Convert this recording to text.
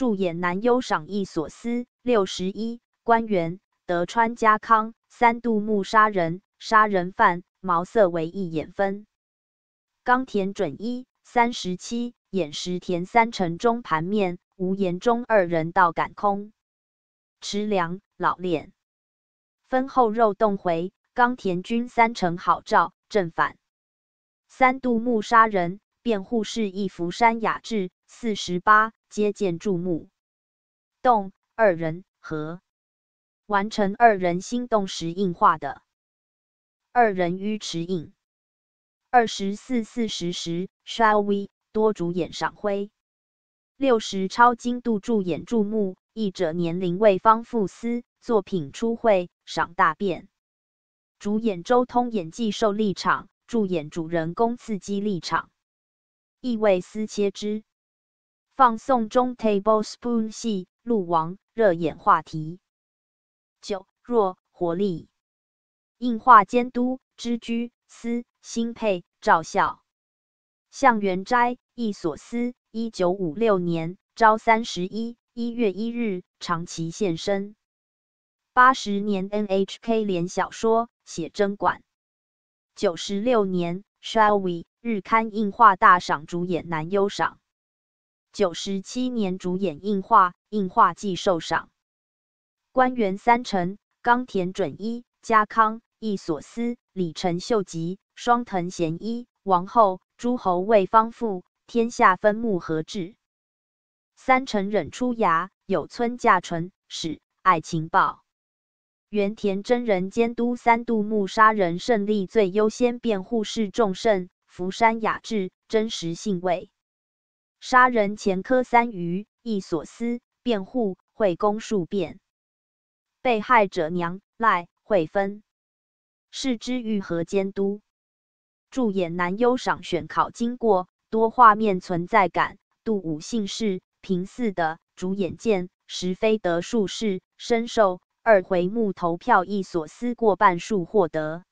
驻演南优赏意所思六十一，官员德川家康三杜牧杀人杀人犯毛色为一眼分，冈田准一三十七眼石田三成中盘面无言中二人到感空持良老练分后肉动回冈田君三成好照正反三杜牧杀人辩护士一福山雅治四十八。接见注目，动二人和完成二人心动时硬化的二人于持印。二十四四时时，shall we 多主演赏辉六十超精度助演注目译者年龄未方富思，作品初会赏大变主演周通演技受立场助演主人公刺激立场意味思切之。放送中，tablespoon 系鹿王热演话题。九若活力硬化监督之居司新配赵孝向元斋一所司，一九五六年昭三十一一月一日长期现身。八十年 NHK 连小说写真馆。九十六年 s h e l w e y 日刊硬化大赏主演男优赏。九十七年主演《映画映画祭》受赏。官员三成、冈田准一、加康、易所思、李承秀吉、双藤贤一、王后、诸侯卫方富，天下分木合制。三成忍出牙，有村架纯史、爱情报、原田真人监督三杜牧杀人胜利最优先辩护是众胜、福山雅治真实性味。杀人前科三余，一索思辩护会公数辩。被害者娘赖惠芬，是之愈合监督。助演男优赏选考经过多画面存在感度五姓氏平四的主演见石飞德术士深受二回目投票一索思过半数获得。